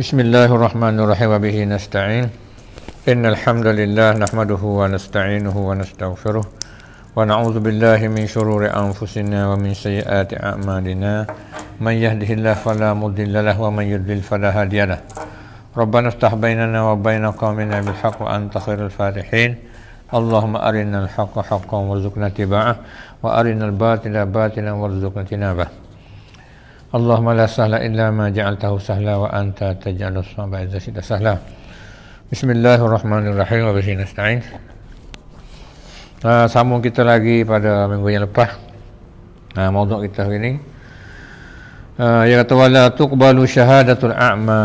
بسم الله الرحمن الرحيم وبه نستعين إن الحمد لله نحمده ونستعينه ونستغفره ونعوذ بالله من شرور أنفسنا ومن سيئات أعمالنا من يهده الله فلا مضل له ومن يضلل فلا هادي له ربنا افتح بيننا وبين قومنا بالحق وأنت خير الفاتحين اللهم أرنا الحق حقا وارزقنا اتباعه وأرنا الباطل باطلا وارزقنا اجتنابه Allahumma la sahla illa ma ja'altahu sahla wa anta taj'alu as idza shi'ta sahla. Bismillahirrahmanirrahim wa bihi nasta'in. Uh, sambung kita lagi pada minggu yang lepas. Ha, uh, Mauduk kita hari ini. Ha, uh, kata wala tuqbalu syahadatul a'ma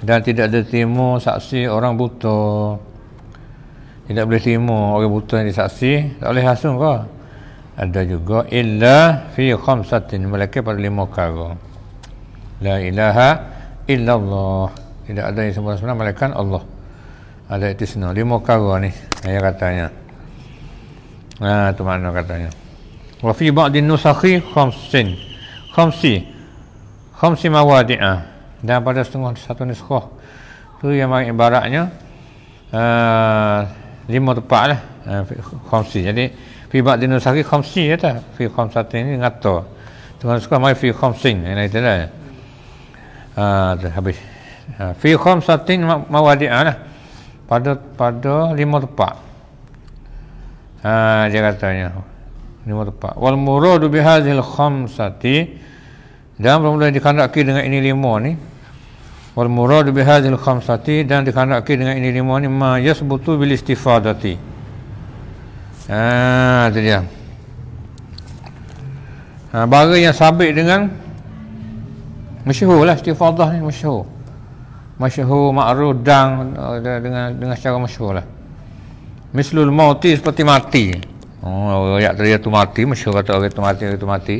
dan tidak ada timu saksi orang buta. Tidak boleh timu orang buta yang disaksi. Tak boleh hasung kau ada juga illa fi khamsatin mereka pada lima perkara la ilaha illallah tidak ada yang sembah sembah malaikat Allah ada itu sana lima perkara ni saya katanya ha nah, tu mana katanya wa fi ba'din nusakhi khamsin khamsi khamsi mawadi'a dan pada setengah satu nuskhah tu yang ibaratnya uh, lima tempat lah uh, khamsi jadi fi ba dinu sakhi khom si ta fi ngat to to ngas mai fi khom sin ni habis fi khom sa ana pada pada lima tepa jakarta lima tepa wal muradu bi hadhihi khamsati dan bermula dikandaki dengan ini lima ni wal muradu bi khamsati dan dikandaki dengan ini lima ni ma yasbutu bil istifadati Ah, tu dia. Ha, bara yang sabit dengan masyhur lah Siti Fadah ni masyhur. Masyhur makruf dang eh, dengan dengan secara masyhur lah. Mislul mauti seperti mati. Oh, ayat tadi tu mati, masyhur kata orang itu mati, orang itu mati.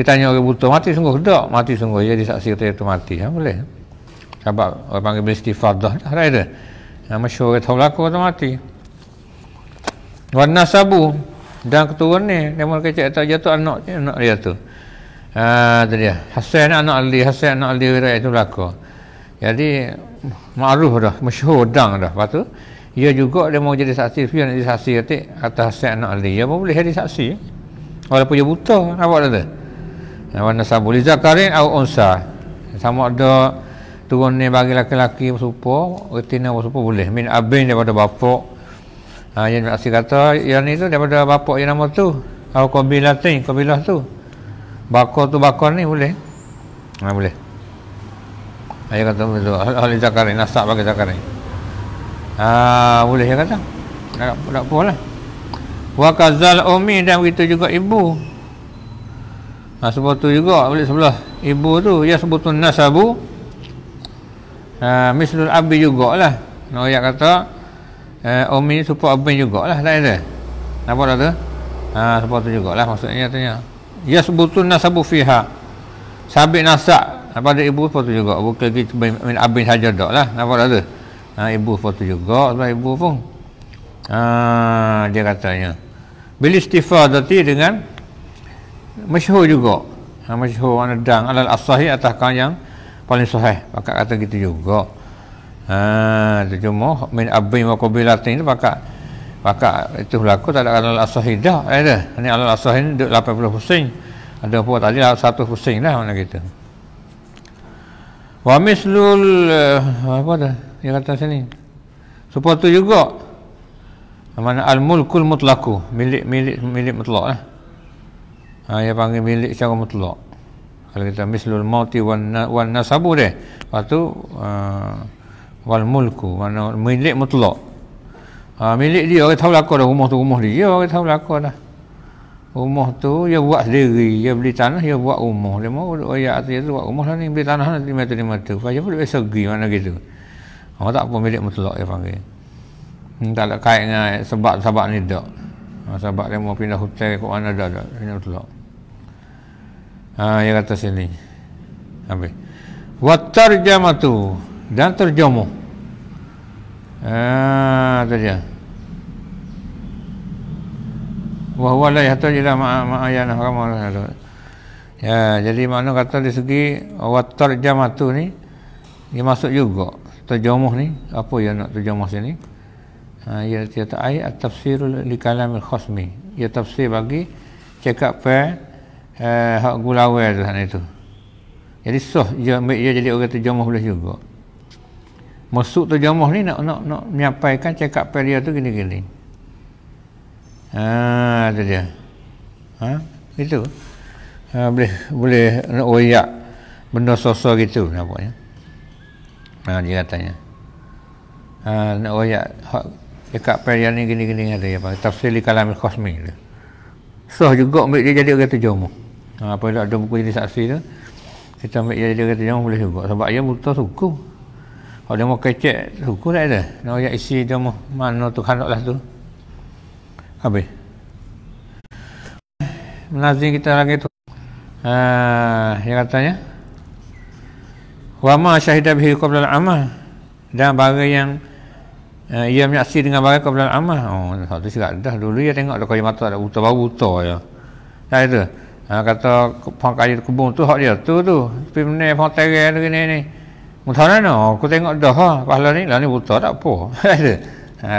Dia tanya orang buta, mati sungguh tak? Mati sungguh. Jadi saksi kata itu mati. Ha, boleh. Sebab orang panggil beristifadah dah ada. Yang ah, masyhur kata berlaku kata mati. Mati warna sabu dan keturun ni dia mula kecek tak jatuh anak ni anak dia tu ha tu dia Hasan anak Ali Hasan anak Ali Wirai itu berlaku jadi makruf dah masyhur dang dah lepas tu dia juga dia mau jadi saksi dia nak jadi saksi kata atas Hasan anak Ali dia boleh jadi saksi walaupun dia buta apa dah. tu ha, warna sabu li zakarin au unsa sama ada turun ni bagi laki-laki serupa retina serupa boleh min abin daripada bapak Ha yang asy kata yang ni tu daripada bapak yang nama tu. Au qabilah tu, qabilah tu. Bakar tu bakar ni boleh. Ha boleh. Ayah kata betul. Ahli zakar ni nasab bagi zakar ni. Ha ah, boleh ya kata. Tak tak apalah. Wa kazal ummi dan begitu juga ibu. Ha sebab tu juga boleh sebelah ibu tu ya sebutun nasabu. Ha mislul abi jugalah. ayah kata eh, Omi ni support Abin jugalah lain dia nampak tak tu ha, support tu jugalah maksudnya tanya ya sebutun nasabu fiha sabit nasak nampak ibu support tu juga bukan kita min Abin saja tak lah nampak tak tu ha, ibu support tu juga sebab ibu pun ha, dia katanya beli istifah tadi dengan masyhur juga ha, masyhur anadang alal asahi atas yang paling sahih pakat kata gitu juga Ha terjemah min abin wa qabilatin tu pakak pakak itu berlaku tak ada alal asahidah ya eh dah. Ini al alal asahin 80 pusing. Ada pun tadi lah satu pusing lah. mana kita. Wa mislul eh, apa dah? Dia kata sini. Seperti tu juga mana al-mulkul mutlaku milik milik milik mutlak eh. Ha, dia panggil milik secara mutlak. Kalau kita mislul mauti wan wan nasabu deh. Lepas tu uh, wal mulku mana milik mutlak ha, milik dia orang tahu lakon dah rumah tu rumah dia ya, orang tahu lakon dah rumah tu dia buat sendiri dia beli tanah dia buat rumah dia mahu duduk ayat atas dia buat rumah lah ni beli tanah ni lah, lima tu lima tu macam mana besok segi mana gitu orang ha, oh, tak apa milik mutlak dia panggil hmm, tak ada kait dengan sebab-sebab ni tak ha, sebab dia mau pindah hotel ke mana dah tak ini mutlak ha, dia kata sini habis Wattarjamatu dan terjemuh Ah, tu dia. Wa huwa la yahtaj ila ma'ayana haram Ya, jadi mana kata di segi watar jamatu ni dia masuk juga terjemuh ni apa yang nak terjemuh sini? Ha ya dia tak ai at-tafsir li kalam al-khasmi. Ya tafsir bagi cakap pe eh hak gulawe lah tu itu. Jadi sah dia ambil dia jadi orang terjemuh boleh juga masuk terjemah ni nak nak nak menyampaikan cakap peria tu gini-gini. Ha tu dia. Ha itu. Ha, boleh boleh nak oyak benda sosok gitu nampaknya. Ha dia katanya. Ha nak oyak cakap peria ni gini-gini ada ya pak. tafsir di kalam kosmik tu. Sah juga ambil dia jadi orang terjemah. Ha apa ada buku jadi saksi tu. Kita ambil dia jadi orang terjemah boleh juga sebab dia mutasukuh. Kalau dia mau kecek, hukum oh, tak ada. Nak ayat isi dia mau mana tu kanak lah tu. Habis. Menazim kita lagi tu. Ha, yang katanya. Wama syahidah bihi qabla al-amah. Dan bagi yang uh, ia menyaksi dengan bagi qabla al-amah. Oh, satu sikap dah. Dulu ia tengok kalau mata ada buta baru buta ya. Tak ada. Ha, kata pang kaya tu hak dia. Tu tu. Pemenang pang terang tu ni ni. Mutara no, aku tengok dah ha, pahala ni lah ni buta tak apa. Ada.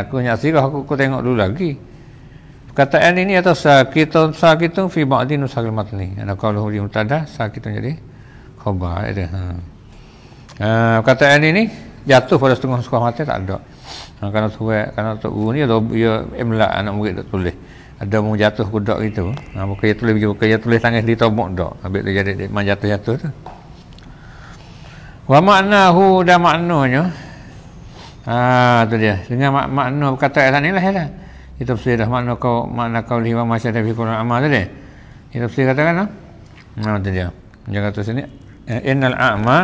aku nyaksikan aku aku tengok dulu lagi. Perkataan ini atau sakit sakitun sakitun fi ba'di nusakil matni. Ana qawluhu li mutada sakitun jadi khabar. Ada. Ha. Uh, perkataan ini jatuh pada setengah sekolah mati tak ada. Ha, kerana tuwe, karena tok guru ni atau ya emla anak mungkin tak boleh Ada mau jatuh kudak itu. Ha bukan dia tulis bukan dia tulis tangan di tombok dok. Habis tu jadi dia jatuh-jatuh tu. jatuh. Wa maknahu dan maknanya. Ha tu dia. Dengan mak makna perkataan ayat ni lah ya. Kita mesti dah makna kau makna kau lihat masa dari Quran amal tu dia. Kita mesti katakan no? Ha? Nah ha, tu dia. Yang kata sini eh, innal a'ma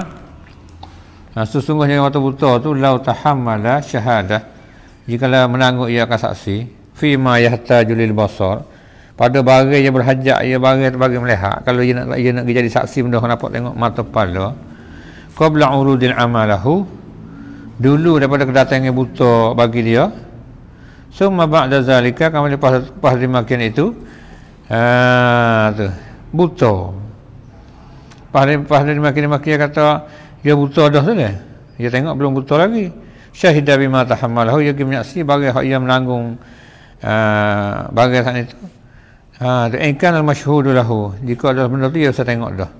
nah, ha, sesungguhnya waktu buta tu lau tahammala syahadah jikalau menanggung ia akan saksi fi ma yahtaju lil basar pada bagai yang berhajat ia bagai bagi melihat kalau ia nak ia nak jadi saksi benda nampak tengok mata kepala qabla urudil amalahu dulu daripada kedatangan buta bagi dia summa ba'da zalika kamu lepas lepas dimakan itu ha tu buta lepas lepas dimakan dimakan dia kata dia ya buta dah tu kan dia tengok belum buta lagi syahida bima tahammalahu dia gimnya si bagi hak yang menanggung ha bagi sana itu ha tu engkan al masyhudu lahu jika ada benda tu dia ya, saya tengok dah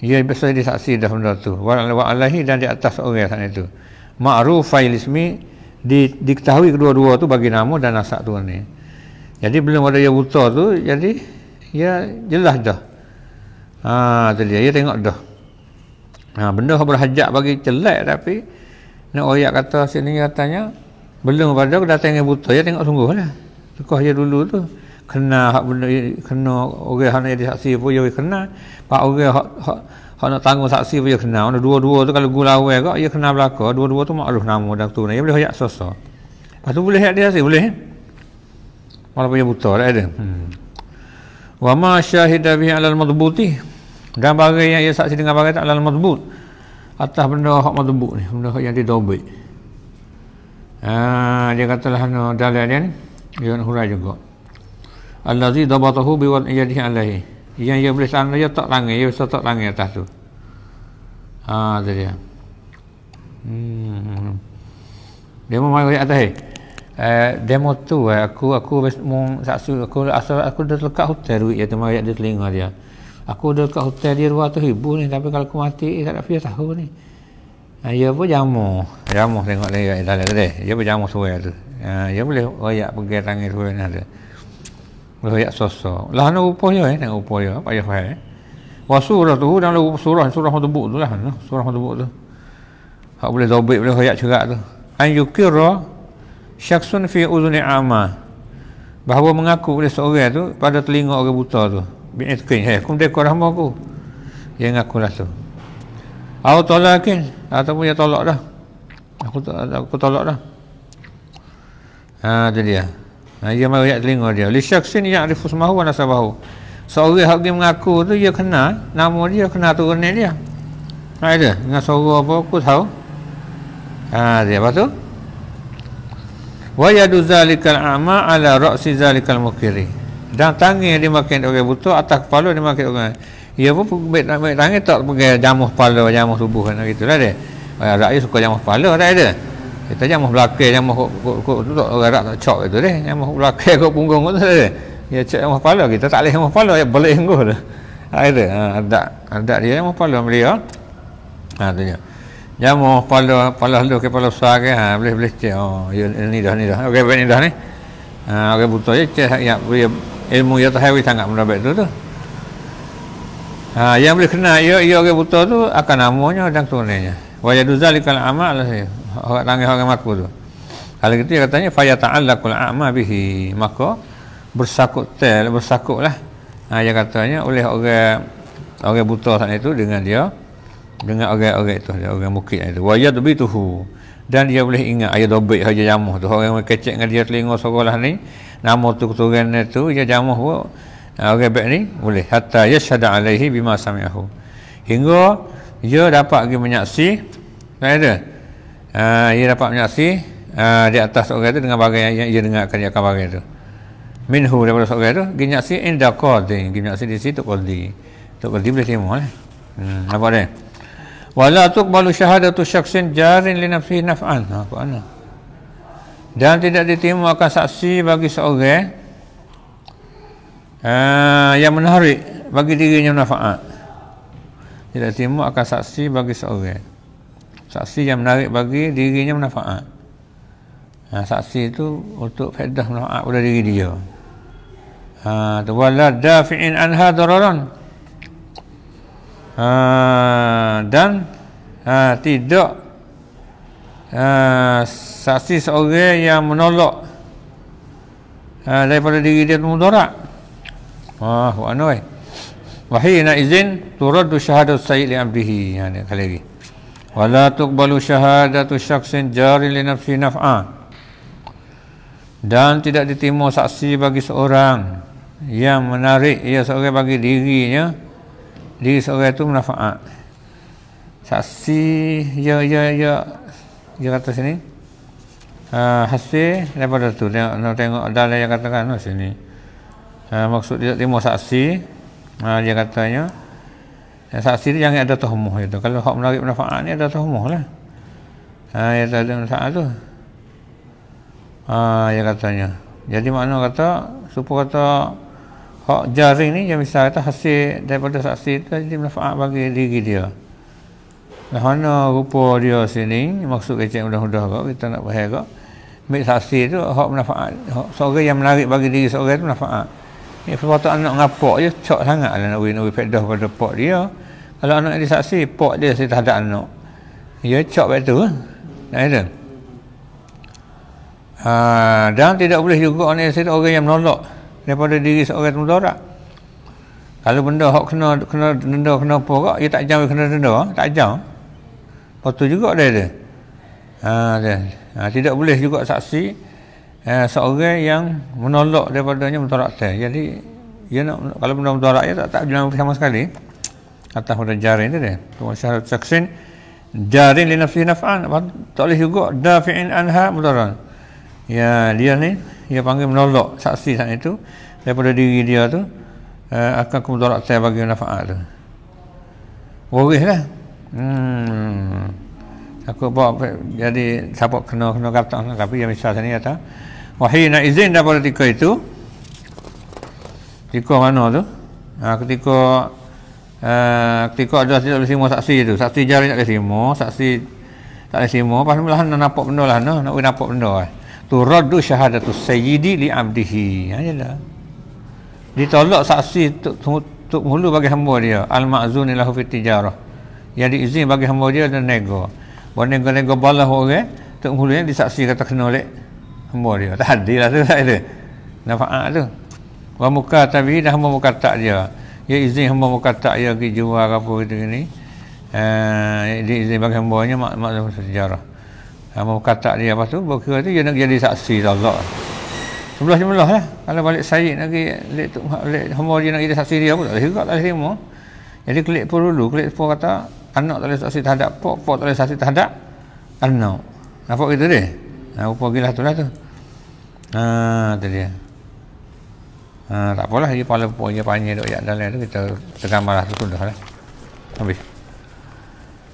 ia biasa jadi saksi dah benda tu wa alaihi dan di atas orang sana itu ma'ruf fa'il ismi di, diketahui kedua-dua tu bagi nama dan nasab tu ni jadi belum ada yang buta tu jadi ia jelas dah ha tu dia ia tengok dah ha benda berhajat bagi celak tapi nak oyak kata sini katanya belum pada datang yang buta ya tengok sungguhlah. lah tukah dia dulu tu kena hak benda kena orang hak nak jadi saksi pun ia ya kena pak orang hak hak hak nak tanggung saksi pun ia ya kena ada dua-dua tu kalau gula awal kak ia ya kena belaka dua-dua tu makruf nama dan tu ia boleh hayak sosa lepas tu boleh hayak dia saksi boleh walaupun ia buta tak lah, ada hmm. wa ma syahidah bihi alal madbuti dan bagai yang ia saksi dengan bagai tak alal madbut atas benda hak madbut ni benda yang yang didobit Ah, dia katalah no, dalil dia ni Ibn Hurai juga allazi dabatahu bi wad yadi alaihi yang yang boleh sana dia tak tangan ia bisa tak tangan atas tu ha tu dia hmm demo mai atas eh uh, tu eh. aku aku mong saksu aku asal aku dah lekat hotel tu ya tu mai dia telinga dia aku dah lekat hotel dia ruah tu ibu ni tapi kalau aku mati eh, tak ada pia tahu ni eh, Ia ya pun jamu. Jamu tengok dia dah dah dah. pun jamu suai tu. Eh, ia boleh royak pergi tangis suai ni ada. Melayak sosok. Lah nak upaya eh, nak upaya. Pak Yahweh eh. Wah tu, dah lalu surah, surah hutubuk tu lah. Surah hutubuk tu. Tak boleh zobik, boleh khayak cerak tu. An yukirra syaksun fi uzuni amah. Bahawa mengaku oleh seorang tu, pada telinga orang buta tu. Bi'itkin. Hei, kum dekor rahmah aku. Dia mengaku lah tu. Aku tolakin. Ataupun dia tolak dah. Aku, aku tolak dah. Haa, tu dia. Ha, dia melihat telinga dia. Li syaksin ya'rifu smahu wa nasabahu. Seorang hak dia mengaku tu dia kena, nama dia kena turunnya dia. Ha dia dengan suara apa aku tahu. Ha dia apa tu? Wa yadu zalikal a'ma ala ra'si zalikal mukiri. Dan tangan dia makan orang buta atas kepala dia makan orang. Ia ya, pun baik tangan tak pakai jamuh kepala jamuh tubuh kan gitulah dia. Orang ah, rakyat suka jamuh kepala tak ada kita nyamuk belakang nyamuk kok kok kok tu tak orang Arab tak cok itu deh nyamuk belakang kok punggung tu deh ya cek nyamuk kepala kita tak yang nyamuk kepala ya boleh engko ha, tu ada ha, ada ada dia yang nyamuk kepala dia ha tu dia nyamuk kepala kepala lu ke kepala besar ke ha boleh boleh cek oh ya ni dah ni dah okey ni dah ni ha okey butuh je cek ya dia ilmu yang tahu wis sangat menabek tu tu ha yang boleh kena ya ya orang buta tu akan namanya dan tunainya wa yaduzalikal amal lah orang tanggih orang maku tu kalau gitu dia katanya fa yata'allaqul a'ma bihi maka bersakut tel bersakutlah ha dia katanya oleh orang orang buta saat itu dengan dia dengan orang-orang itu orang mukit itu wa yadbituhu dan dia boleh ingat ayat dobit haja jamuh tu orang yang kecek dengan dia telinga sorolah ni nama tu keturunan tu dia jamuh pun orang baik ni boleh hatta yashhadu alaihi bima sami'ahu hingga ia dapat pergi menyaksi tak ada uh, ah, ia dapat menyaksi uh, di atas orang itu dengan bagian yang ia dengar kerjakan bagian itu minhu daripada orang itu pergi menyaksi in da menyaksi di situ kodi, tu kodi boleh terima eh? hmm, apa dia wala tuqbalu syahadatu syaksin jarin li nafsi naf'an ha, apa anu dan tidak diterima akan saksi bagi seorang uh, yang menarik bagi dirinya manfaat dia tak akan saksi bagi seorang. Saksi yang menarik bagi dirinya manfaat. Ha, saksi itu untuk faedah manfaat pada diri dia. Ha, tu wala dafi'in anha dararan. Ha, dan ha, tidak ha, saksi seorang yang menolak ha, daripada diri dia mudarat. Wah, wah, wah. Wahai nak izin turadu syahadat sayyid li abdihi yani ha, kali lagi. balu tuqbalu tu syakhsin jari li nafsi naf'a. Dan tidak diterima saksi bagi seorang yang menarik ia seorang bagi dirinya diri seorang itu manfaat. Saksi ya ya ya di ya atas sini. Uh, hasil daripada tu tengok, tengok dalam yang katakan sini. Uh, maksud dia timo saksi Ha, dia katanya saksi dia jangan ada tohmuh itu. Kalau hak menarik manfaat ni ada tohmuh lah. Ha, ah, dia tak ada manfaat tu. Ha, dia katanya. Jadi makna kata supaya kata hak jaring ni yang misal kata hasil daripada saksi tu jadi manfaat bagi diri dia. Nah, mana rupa dia sini maksud kecek mudah-mudah kok kita nak bahaya kok. Mik saksi tu hak manfaat, hak seorang yang menarik bagi diri seorang tu manfaat ni ya, perbuatan anak ngapok je cok sangat lah nak beri fedah pada pok dia kalau anak yang saksi pok dia saya tak ada anak dia ya, cok pada tu eh. nak kata ha, dan tidak boleh juga ni saya orang yang menolak daripada diri seorang mudarat kalau benda hak kena kena denda kena apa dia tak jauh kena denda eh. tak jauh lepas tu juga dia ada ha, ha, tidak boleh juga saksi eh, seorang yang menolak daripadanya mudaratnya. Jadi dia nak kalau benda mudarat dia tak tak jalan sama sekali Kata pada jari ni deh. Tu syarat saksin jari li nafsi naf'an tak juga dafin anha mudarat. Ya dia ni dia panggil menolak saksi saat itu daripada diri dia tu eh, akan saya bagi manfaat tu. Worih lah. Hmm aku bawa jadi siapa kena kena kata tapi yang misal sini kata wahai nak izin daripada tika itu tika mana tu ha, ketika uh, eh, ketika ada tak boleh simo saksi tu saksi jari tak boleh simo saksi tak boleh simo lepas ni lah nak nampak benda lah no? nak nampak benda lah tu radu syahadatu sayyidi li abdihi ha, je ya lah ditolak saksi untuk mulu bagi hamba dia al-ma'zun ilahu fitijarah yang diizin bagi hamba dia dan negara Boneng-goneng kepala orang eh? Tok Mulu yang eh, disaksi kata kena oleh Hamba dia Tadi lah tu tak ada Nafa'at tu Wa muka tabi dah hamba muka tak dia Ya izin hamba muka tak dia Ki jual apa gitu ni uh, Dia izin bagi hamba nya mak Maksud mak, sejarah Hamba muka tak dia Lepas tu berkira tu Dia nak jadi saksi tau tak Sebelah-sebelah lah Kalau balik Syed lagi Lek tu Lek hamba dia nak jadi saksi dia pun Tak boleh juga tak boleh terima jadi klik perlu dulu, klik perlu kata anak tak boleh saksi terhadap pok pok tak boleh saksi terhadap anak nampak kita dia nak upah gila tu lah tu ha tu dia ha tak apalah lagi pala pok panjang dok yak dalam tu kita tergambarlah tu sudah lah habis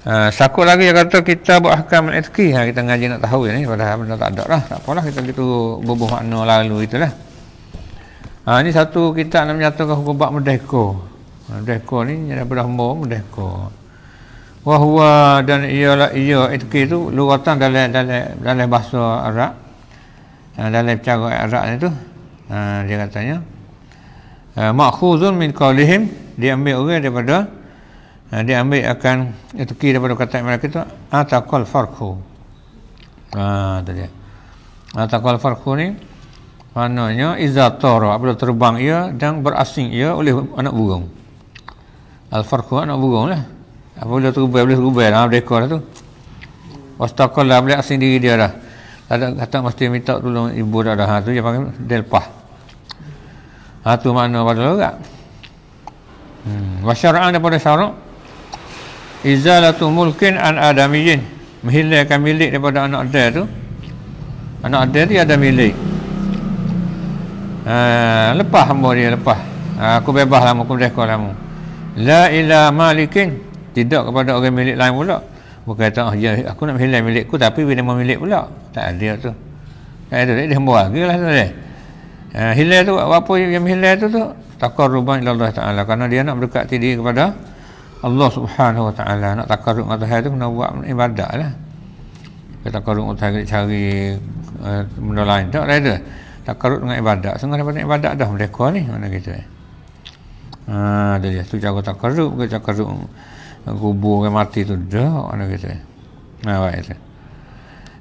Uh, ah, sakut lagi yang kata kita buat hakam etki ha, kita ngaji nak tahu ya, ni padahal benda tak ada lah tak apalah kita gitu bubuh makna lalu itulah ha, ini satu kita nak menyatakan hukum bak merdeka merdeka ni daripada hamba merdeka wahwa dan ialah ia itu itu lugatan dalam dalam dalam bahasa Arab ha, dalam cakap Arab itu ha, dia katanya ha, makhuzun min dia ambil oleh daripada dia ambil akan itu daripada kata mereka itu ataqal farqu ah tadi ataqal farqu ni maknanya iza tara apabila terbang ia dan berasing ia oleh anak burung al farqu anak burung lah apa dia terubah boleh terubah lah rekod tu wastaqal lah boleh asing diri dia dah ada kata mesti minta tolong ibu dah dah ha, tu dia panggil delpah ha tu makna pada orang hmm. wasyara'an daripada syara' izalatu mulkin an adamiyin menghilangkan milik daripada anak dia tu anak dia tu ada milik ha, lepas hamba dia lepas ha, aku bebas lah aku rekod lah la ila malikin tidak kepada orang milik lain pula berkata oh, ah, ya, aku nak hilang milik ku tapi bila mau milik pula tak ada tu tak ada dia hembur lagi lah tu uh, hilang tu apa yang hilang tu tu takar rubah ila Allah Ta'ala kerana dia nak berdekat diri kepada Allah Subhanahu Wa Ta'ala nak takar rubah Tuhan tu kena buat ibadat lah kita karut dengan Tuhan cari uh, benda lain tak ada tak karut dengan ibadat sungguh daripada ibadat dah mereka ni mana kita eh? Ha, dia tu cara tak karut ke cara karut kubur ke mati tu dah ana kata. Nah baik tu.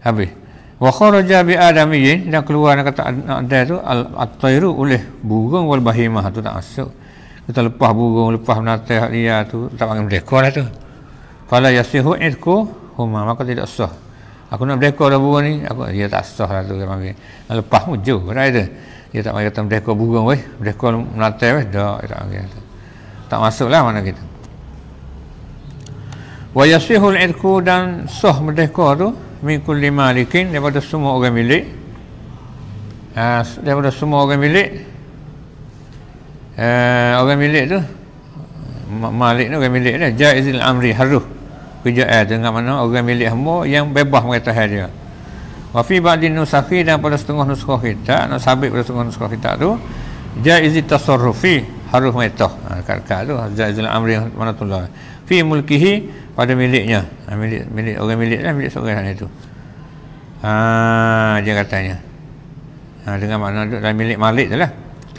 Habis. Wa kharaja bi Adam ye eh, dan keluar nak kata ada tu al atairu oleh burung wal bahimah tu tak masuk. Kita lepas burung lepas menatai hak dia tu tak panggil mereka lah tu. Kalau yasihu itku huma maka tidak sah. Aku nak mereka dah burung ni aku dia ya, tak sah lah tu dia panggil. Lepas hujung kan itu. Dia tak panggil kata dekor burung weh, mereka menatai weh dah Tak masuklah mana kita. Gitu wa yasihul irku dan soh merdeka tu min kulli malikin daripada semua orang milik uh, daripada semua orang milik uh, orang milik tu malik tu orang milik dah jaizil amri haruh kejaya dengan mana orang milik hamba yang bebas mengatakan dia wa ba'din nusakhi dan pada setengah nusakhi kita nak sabit pada setengah nusakhi kita tu jaizil tasarrufi haruh mengatakan ha, kat-kat tu jaizil amri manatullah fi mulkihi pada miliknya ha, milik milik orang milik lah, milik seorang anak itu ha dia katanya ha, dengan makna duduk dalam milik malik je lah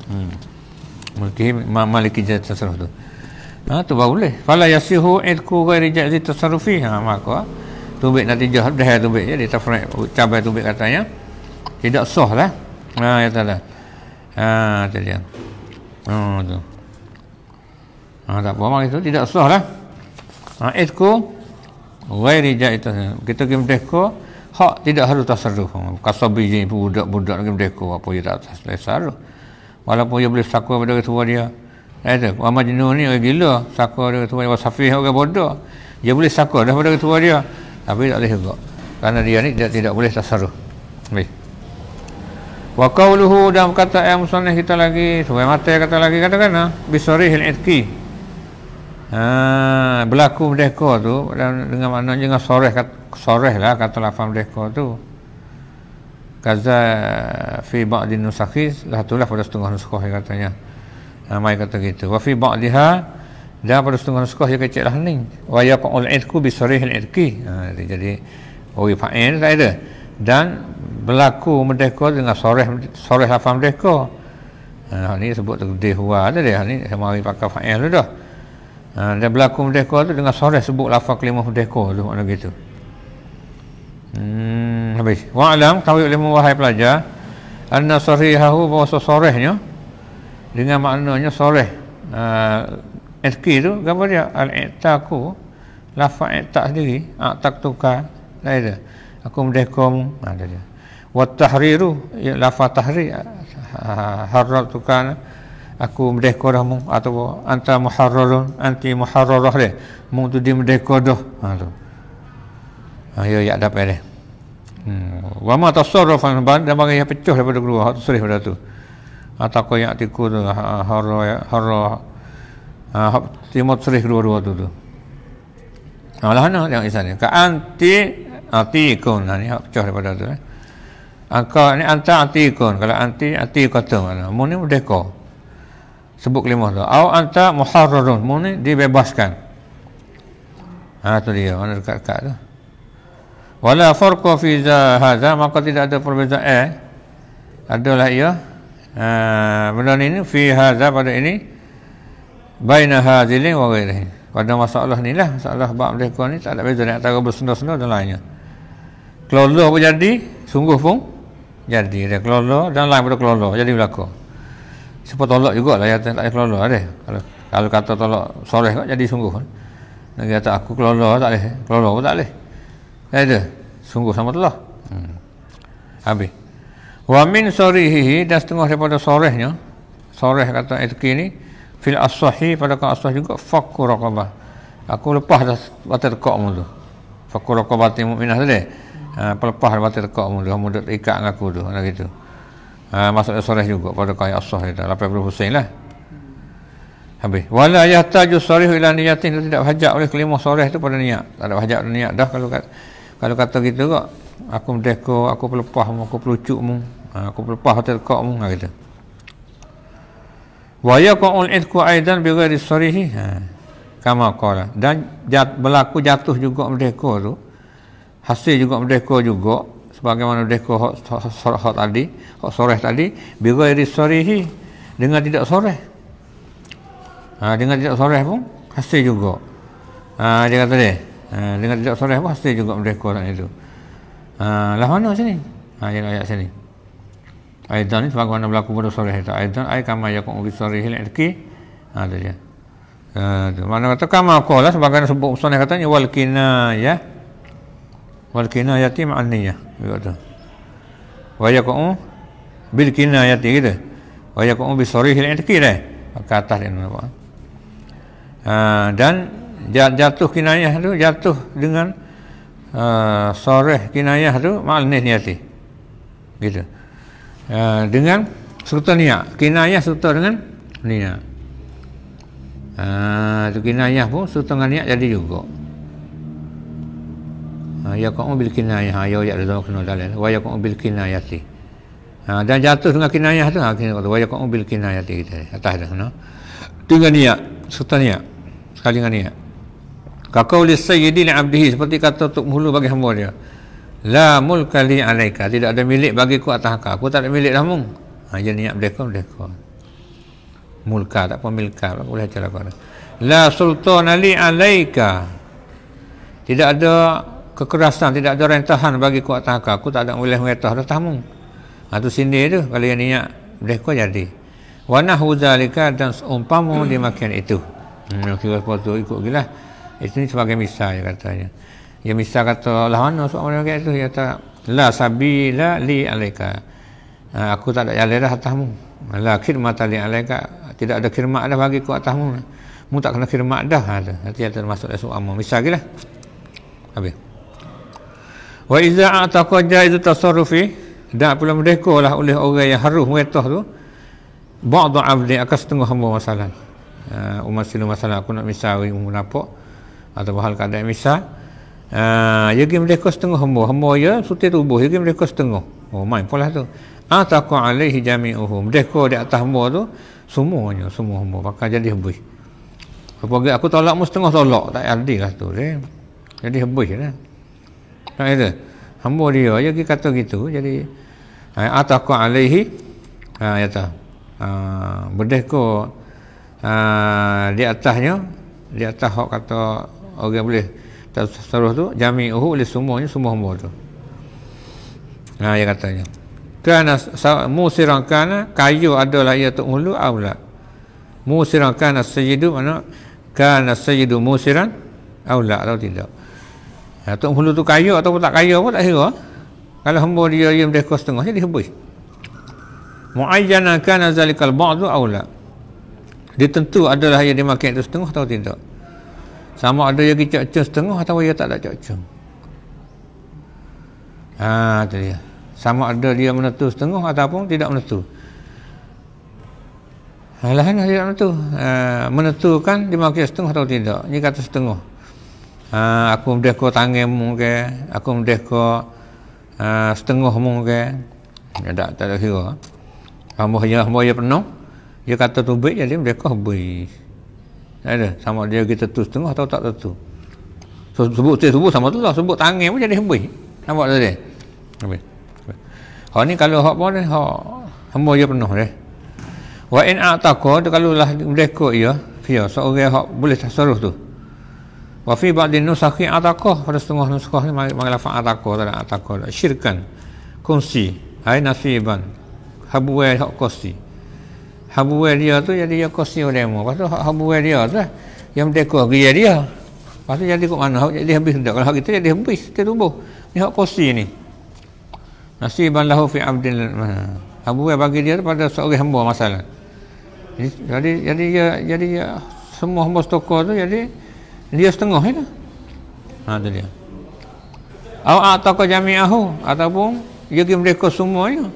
hmm. mulkihi ma maliki jadi tasarruf tu ha tu baru boleh fala yasihu idku gairi jadi tasarrufi ha maka ha. tumbik nanti jahat dah tumbik ya dia tafrek cabai tumbik katanya tidak sah lah ha ya tak lah ha tu dia ha tu ha tak apa maka itu tidak sah lah ha, esko wairi jaita kita ke merdeka hak tidak harus tasarruf Kasabi biji budak-budak ke merdeka apa dia tak tasarruf walaupun dia boleh sakwa pada ketua dia eh, ada wa majnun ni orang gila sakwa pada ketua dia wasafi orang bodoh dia boleh sakwa dah pada ketua dia tapi tak boleh juga Karena dia ni dia tidak boleh tasarruf baik wa qawluhu dan kata yang eh, musnah kita lagi sampai mati kata lagi kata katakan ha, bisarihil itqi Ha, berlaku merdeka tu dengan maknanya dengan soreh kata, soreh lah kata lafaz merdeka tu. Kaza fi ba'd nusakhi lah itulah pada setengah nusakh yang katanya. Ha, mai kata gitu. Wa fi ba'dha dan pada setengah nusakh yang kecil lah ni. Wa yaqul idku bi sarih al-idki. Ha, jadi oi fa'il tak ada. Dan berlaku merdeka dengan soreh soreh lafaz merdeka. Ha, ni sebut terdehwa tadi. Ha, ni semari pakai fa'il tu dah. Dah. Ha, dan berlaku merdeka tu dengan sore sebut lafa kelima merdeka tu makna gitu. Hmm, habis. Wa alam tahu lima wahai pelajar anna sarihahu bahawa sorehnya dengan maknanya soreh. Ah ha, uh, SK tu gambar dia al-i'taku lafa i'tak sendiri a'tak tukar. lain dia. Aku merdeka ha, ada dia. Wa tahriru ya, lafaz tahri ha, tukar. tuka aku merdeka dah mung atau anta muharrarun anti muharrarah deh mung tu di merdeka dah ha tu ha yo ya, yak dapat deh hmm wa ma tasarrufan ban dan bagi yang pecah daripada guru hak serih pada tu atau ha, kau yang tiku tu ha, harra harra ha hak timot serih dua-dua tu tu ha lah nah yang isanya, ka anti atikun ha ni hak pecah daripada tu eh Angka ni anta anti kon kalau anti anti kata mana mun ni merdeka sebut kelimah tu au anta muharrarun mu ni dibebaskan ha tu dia mana dekat kat tu wala farqu fi hadza maka tidak ada perbezaan eh adalah ia ha benda ni ni fi hadza pada ini baina hadzihi wa ghairihi pada masalah ni lah masalah bab mereka ni tak ada beza ni antara bersenda-senda dan lainnya kalau lu apa jadi sungguh pun jadi dia kalau dan lain pada kalau jadi berlaku siapa tolak juga lah yang tak ada kelola ada kalau, kalau kata tolak sore kan jadi sungguh kan lagi kata aku kelola tak leh, kelola tak leh. tak ya, ada sungguh sama telah hmm. Abi, wamin min sorihihi dan setengah daripada sorenya, sore kata itu kini, fil aswahi pada kata as-sahih juga fakku rakabah aku lepas dah batir tekak mu tu fakku rakabah timu minah tadi hmm. Ha, uh, pelepas batal tekak mu tu kamu dah ikat dengan aku tu nak itu nah, Ha, maksudnya sarih juga pada kaya asah dia dah. 80 husein lah. Habis. Wala yahtaju sarih ila niyatin. Dia tidak hajak oleh kelima sarih tu pada niat. Tak ada hajak pada niat dah. Kalau kalau kata gitu kok. Aku mendeko, aku pelepah mu, aku pelucuk mu. Ha, aku pelepah hotel kok mu. Ha, gitu. Wa yaqa'ul idku aidan bi ghairi Ha. Kama qala. Dan jat, berlaku jatuh juga merdeka tu. Hasil juga merdeka juga sebagaimana dia ko sorah tadi, hok sore tadi, bila iri sorehi dengan tidak sore. Ha, dengan tidak sore pun hasil juga. Ha, dia kata dia, ha, dengan tidak sore pun hasil juga mereka orang itu. Ha, lah mana sini? Ha, yang ayat sini. Aidan ni sebagaimana berlaku pada sore itu. Aidan ai kama yakun bi sore hilal ki. Ha tu dia. Ha, mana kata kama qala sebagaimana sebut usul katanya wal kina ya wal kinayati ma'an niyah kata wa yaqu bil kinayati gitu wa yaqu bi sarihil itqir eh ke atas dia nampak ha, dan jatuh kinayah tu jatuh dengan uh, ha, soreh kinayah tu ma'an niyati gitu uh, dengan serta niat kinayah serta dengan niat Ah, uh, tu kinayah pun sutungan niat jadi juga. Ha, ya qa'u bil kinayah ha, ya ya dalam ya, ya, kena dalil wa ya qa'u bil kinayati ha dan jatuh dengan kinayah tu akhirnya kata wa ya qa'u bil kinayati kita atas dah no tinggal niat serta niat sekali dengan niat kakau li sayyidi abdihi seperti kata untuk mulu bagi hamba dia la mulka li alaika tidak ada milik bagiku atas kau aku tak ada milik dah mung ha ya niat mereka mereka mulka tak apa milka tak boleh cakap la sultana li alaika tidak ada kekerasan tidak ada orang tahan bagi kuat tangka aku tak ada boleh mengetah dah tamu ha, tu sindir tu kalau yang niat boleh kau jadi wa nahu dan seumpamu hmm. dimakan itu hmm, kira sebab tu ikut gila itu ni sebagai misal dia katanya ya misal kata lah mana sebab orang kata tu ya tak la sabila li alaika ha, aku tak ada jalan dah atasmu la khidmat li alaika tidak ada khidmat dah bagi kuat atasmu mu tak kena khidmat dah ha, nanti yang termasuk dalam soal misal gila habis Wa iza ataqa jaizu tasarrufi dan pula merdeka lah oleh orang yang haruf meretah tu ba'da abdi akan setengah hamba masalah. Uh, umat sila masalah aku nak misal orang umur nampak atau bahal kadai misal uh, ya gim mereka setengah hamba hamba ya sutir tubuh ya gim mereka setengah oh main pula tu ataku alaihi jami'uhum mereka di atas hamba tu semuanya semua hamba Pakai jadi hebih apa aku tolak mu setengah tolak tak adil lah tu eh? jadi hebih lah eh? Tak kata. Hamba dia aja dia kata gitu. Jadi ha, ataqu alaihi ha ya ta. Ha bedah ko ha, di atasnya di atas hak kata orang boleh tasarruf tu jami'uhu oleh semuanya semua hamba tu. Ha ya katanya. kana musiran kana kayu adalah ia tu mulu aula. Musiran kana sayyidu mana kana sayyidu musiran aula atau tidak. Datuk ha, Hulu tu kaya ataupun tak kaya pun tak kira. Kalau hamba dia yang dia merdeka setengah jadi habis. Muayyana kana zalikal ba'du aula. Dia tentu adalah yang dimakan itu setengah atau tidak. Sama ada yang kicak cek setengah atau yang tak ada cek cek. Ha, tu dia. Sama ada dia menentu setengah ataupun tidak menentu. Alahan ha, dia menentu. Uh, menentukan dimakan setengah atau tidak. Ini kata setengah. Ah, aku mudah kau tangan mungkin, aku mudah kau uh, setengah mungkin. Ya tak, tak ada kira. Kamu hanya hamba yang penuh, dia kata tu baik, jadi mudah kau baik. Tak ada, sama dia kita tu setengah atau tak tentu. So, sebut tu, sebut sama tu lah, sebut tangan pun jadi baik. Nampak tak dia? Kalau ni kalau hak pun, hak hamba yang penuh dia. Wa in a'taqa kalau lah mereka iya, ya seorang yang boleh tasarruf tu. Wa fi ba'din nusakhi ataqah pada setengah nusakh ni panggil lafaz ataqah tak ataqah syirkan kunsi ai nasiban habuwe hak kosti habuwe dia tu jadi dia kosti oleh mu pasal hak habuwe dia tu yang teko gi dia pasal jadi kok mana jadi habis dak kalau kita jadi habis kita terubuh ni hak kosti ni nasiban lahu fi abdil habuwe bagi dia tu pada seorang hamba masalah jadi jadi jadi, jadi semua hamba stokor tu jadi, jadi dia setengah ya? ha tu dia au ataka jami'ahu ataupun dia ke mereka semuanya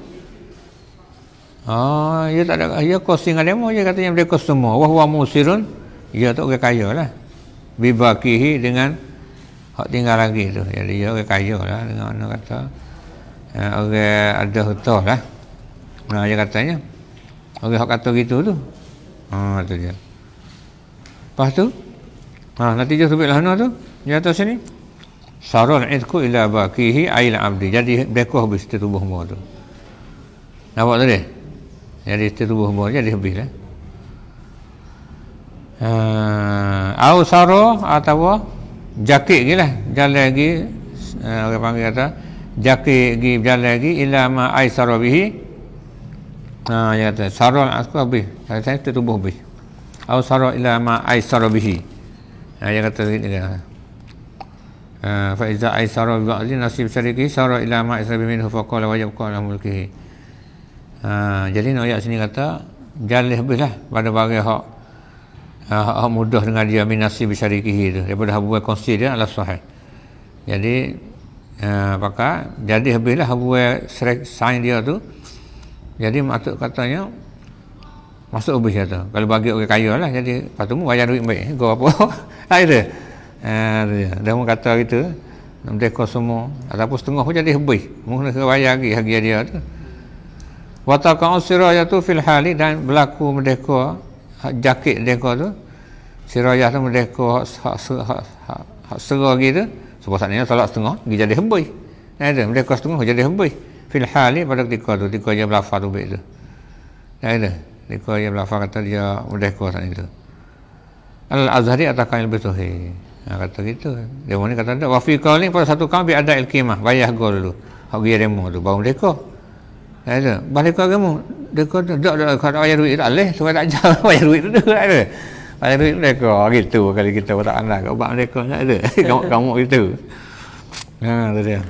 ha dia tak ada dia kosi dengan demo dia katanya mereka semua wah wah musirun dia tak ke kaya lah bibakihi dengan hak tinggal lagi tu jadi dia ke kaya lah dengan mana kata eh, orang ada hutah lah nah dia katanya orang hak kata gitu tu ha tu dia lepas tu Ha, nanti dia sebutlah mana tu? Di atas sini. Sarul itku ila bakihi ail abdi. Jadi beko habis tu tubuh mu tu. Nampak tadi? Jadi tu mu jadi habis lah. Ha, au saro atau jakik gilah. Jalan lagi uh, orang panggil kata jakik gi jalan lagi ila ma ai saro bihi. Ha, dia kata sarul aku habis. Saya tu habis. Au saro ila ma ai saro bihi. Ayat ah, kata sikit dia. Ah, fa iza aisara bi ba'dhi nasib syariki sara ila ma isabi minhu fa qala wajib qala mulkihi. Ah, jadi nak ayat sini kata jalih habislah pada bagi hak hak mudah dengan dia min nasib syarikihi tu daripada habu konsil dia ala sahih. Jadi uh, pakai jadi habislah habu sign dia tu. Jadi maksud katanya Masuk ubi kata. Kalau bagi orang kaya lah jadi patumu bayar duit baik. Eh. Go apa? Ha ah, itu. dia. Dia pun kata gitu. Nak dekor semua. Ataupun setengah pun jadi lebih. Mungkin kena bayar lagi harga dia tu. Wataka usiraya tu filhali dan berlaku merdeka jaket merdeka tu. Siraya tu merdeka hak hak hak sera gitu. Sebab so, saatnya salat setengah dia jadi lebih. Ha itu merdeka setengah jadi lebih. Filhali pada ketika tu ketika dia berlafaz tu baik tu. Ha dia yang Ibn kata dia mudah kuasa ni tu. Al-Azhari atakan yang lebih suhi. Ha, kata gitu. Dia orang ni kata tak. Wafi kau ni pada satu kau biar ada ilkimah. Bayah kau dulu. Hak gaya demo tu. Baru mereka. Ya ha, tu. Balik kau kamu. Dia kata tak. Tak, tak, tak bayar duit tak boleh. Sebab tak jauh. Bayar duit tu tak ada. Ha, bayar duit mereka. Ha, gitu. Kali kita pun tak anak. Kau buat mereka. Tak ada. Kamu-kamu gitu. Ha, tu dia.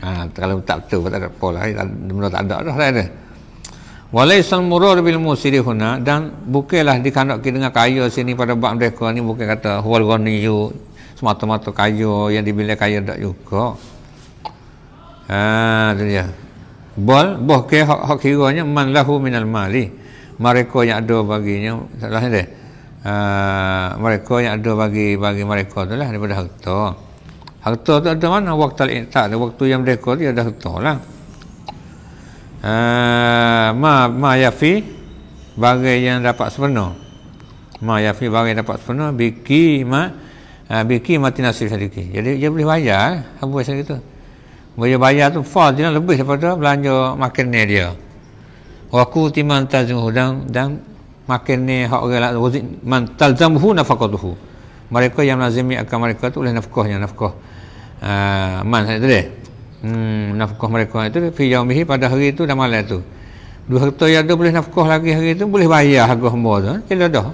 Ha, kalau tak betul. Tak ada pola. Benda tak ada dah. Lah, tak ada. Walaisan murur bil musiri huna dan bukalah dikandak kita dengan kayu sini pada bab mereka ni bukan kata huwal ghani yu semata-mata kayu yang dibilang kayu dak juga. Ha tu dia. Bol boh ke hak, hak kiranya man lahu minal mali. Mereka yang ada baginya salah dia. Ha mereka yang ada bagi bagi mereka tu lah daripada harta. Harta tu ada mana waktu tak ada waktu yang mereka dia ya dah harta lah. Ah, ma ma yafi bagi yang dapat sepenuh ma yafi bagi dapat sepenuh biki ma uh, biki mati nasib sedikit. jadi dia boleh bayar habis eh, macam itu boleh bayar tu fal lah, dia lebih daripada belanja makannya dia waku timan tazimuh dan dan makannya hak orang lah wazik man talzamuhu nafakatuhu mereka yang lazimi akan mereka tu oleh nafkahnya nafkah uh, man tadi hmm, nafkah mereka itu fi yaumihi pada hari itu dan malam itu dua harta yang ada boleh nafkah lagi hari itu boleh bayar harga hamba tu kira dah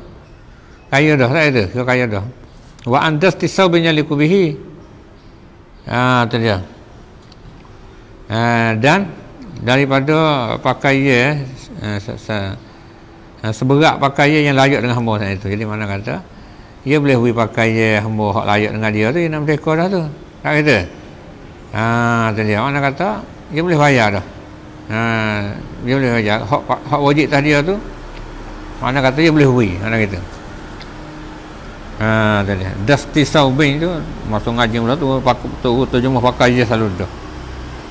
kaya dah tak ada kira kaya dah wa andas tisau bin yaliku bihi ha tu dia ha, dan daripada pakaian ya, ha, se ha, seberak pakaian yang layak dengan hamba tadi itu jadi mana kata dia boleh beri pakaian hamba yang layak dengan dia tu yang nak berdekor dah tu tak kata Ha tu dia mana kata dia boleh bayar dah. Ha dia boleh bayar hak hak wajib tahdiah tu. Mana kata dia boleh hui anak kata. Ha tu dia. Dusty Saubin tu masuk ngaji mula tu pakai tu, tu, tu pakai dia selalu tu.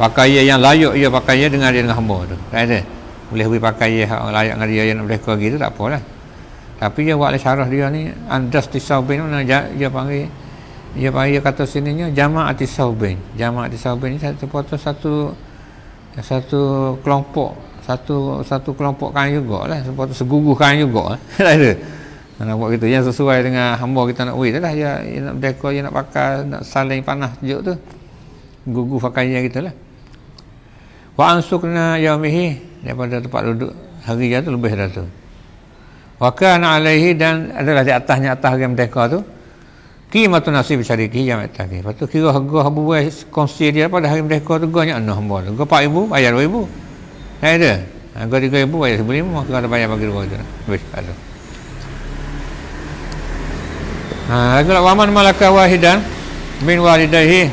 Pakai dia yang layak dia pakai dia dengan dia dengan hamba tu. Tak ada. Boleh hui pakai dia hak layak dengan dia yang boleh kau gitu tak apalah. Tapi dia buat lah syarah dia ni Andas Tisau tu mana dia panggil ya ayah kata sininya jamaah ati saubin jamaah ati saubin ni satu potong satu satu kelompok satu satu kelompok kain juga lah sebab seguguh kain juga lah ada nak buat gitu yang sesuai dengan hamba kita nak wait lah ya nak dekor ya nak pakai nak saling panah sejuk tu guguh pakaiannya kita lah wa ansukna yaumihi daripada tempat duduk hari dia tu lebih dah tu wa kana alaihi dan adalah di atasnya atas game dekor tu ki matu nasib cari ki jamak tak ki patu kira gua habu buas konsi dia pada hari mereka tu gonya anu hamba Gua gapa ibu bayar 2000 ibu hai tu harga 3000 ibu bayar sebelum ibu maka ada banyak bagi 2000 tu wes ada ha aku waman malaka wahidan min walidahi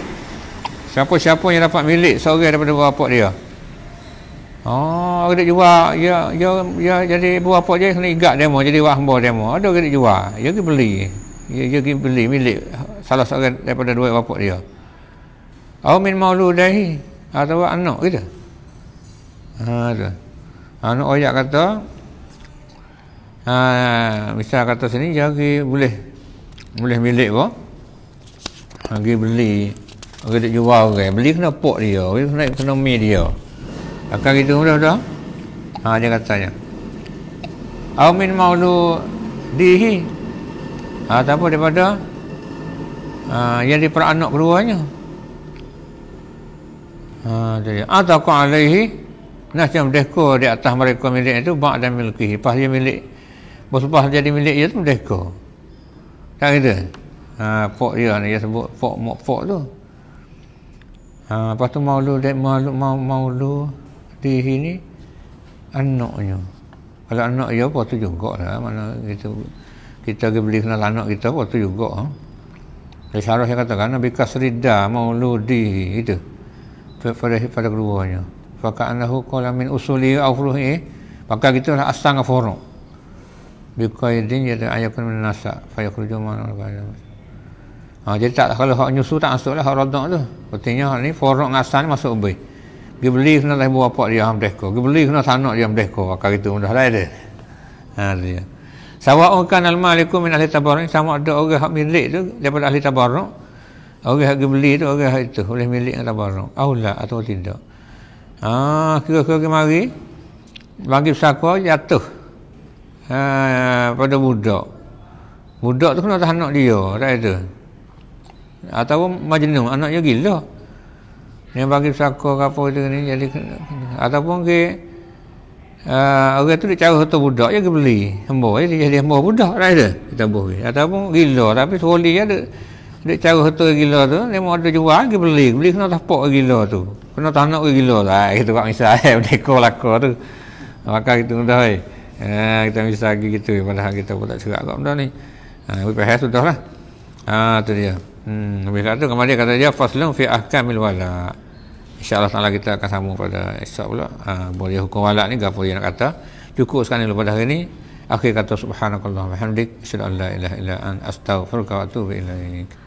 siapa-siapa yang dapat milik seorang daripada pok dia oh ada jual ya ya ya jadi buah pok dia kena igat demo jadi wah hamba demo ada kena jual dia pergi beli dia pergi beli milik salah seorang daripada dua bapak dia atau min mauludahi atau ah, anak kita ha, tu. anak oyak kata ha, misal kata sini dia boleh boleh milik ke pergi beli orang dia jual orang beli kena pok dia beli kena ekonomi dia akan gitu mudah dah ha, dia katanya Aumin maulu dihi Ah, apa daripada uh, yang diperanak keduanya ha, uh, dia ataqu alaihi nasyam dehko di atas mereka milik itu ba dan milki pas dia milik bersumpah jadi milik dia tu dehko tak kira ah, ha, pok dia dia sebut pok mok pok tu ha, uh, lepas tu maulu dek maulu maulu, maulu di sini anaknya kalau anak dia apa tu juga lah mana kita gitu kita pergi beli kenal anak kita waktu juga ha? Dari syarah yang kata kerana bika serida mauludi itu pada pada keduanya fakat anda hukum min usuli awfuluh eh maka kita lah asang aforo bika idin jadi ayakun menasa fayakul jumaan alaikum ha, jadi tak kalau hak nyusu tak masuk lah hak rodok tu artinya hak ni forok ngasan masuk ubi dia beli kena lah ibu bapak dia hamdeko dia beli kena sanak dia hamdeko maka kita mudah lah dia ha, dia sama orang al malikum min ahli tabarruk sama ada orang hak milik tu daripada ahli tabarruk. Orang hak beli tu orang hak itu boleh milik dengan tabarruk. Aula atau tidak. Ah ha, kira-kira kemari bagi sako jatuh. Ha, pada budak. Budak tu kena tahan anak dia, tak itu. Atau majnun anak dia gila. Yang bagi sako apa itu ni jadi ataupun ke okay, Uh, orang tu dia cari satu budak je dia beli hembur eh? dia jadi hembur budak lah dia kita beli ataupun gila tapi troli je dia dia cari satu gila tu dia mau ada jual dia beli beli kena tapak gila tu kena tanak gila lah eh, kita buat misal eh, berdekor laka tu maka kita mudah eh. Uh, kita misal lagi gitu eh. padahal kita pun tak cerak kat benda ni uh, ah, WPH sudah lah uh, tu dia hmm, lebih kata kemudian kata dia faslam fi ahkamil walak InsyaAllah Ta'ala kita akan sambung pada esok pula. Ha, boleh hukum walak ni, gapa dia nak kata. Cukup sekarang ni pada hari ni. Akhir kata subhanakallah wa hamdik. Asyadu an ilah ilaha an astaghfirullah wa atubu ilaih.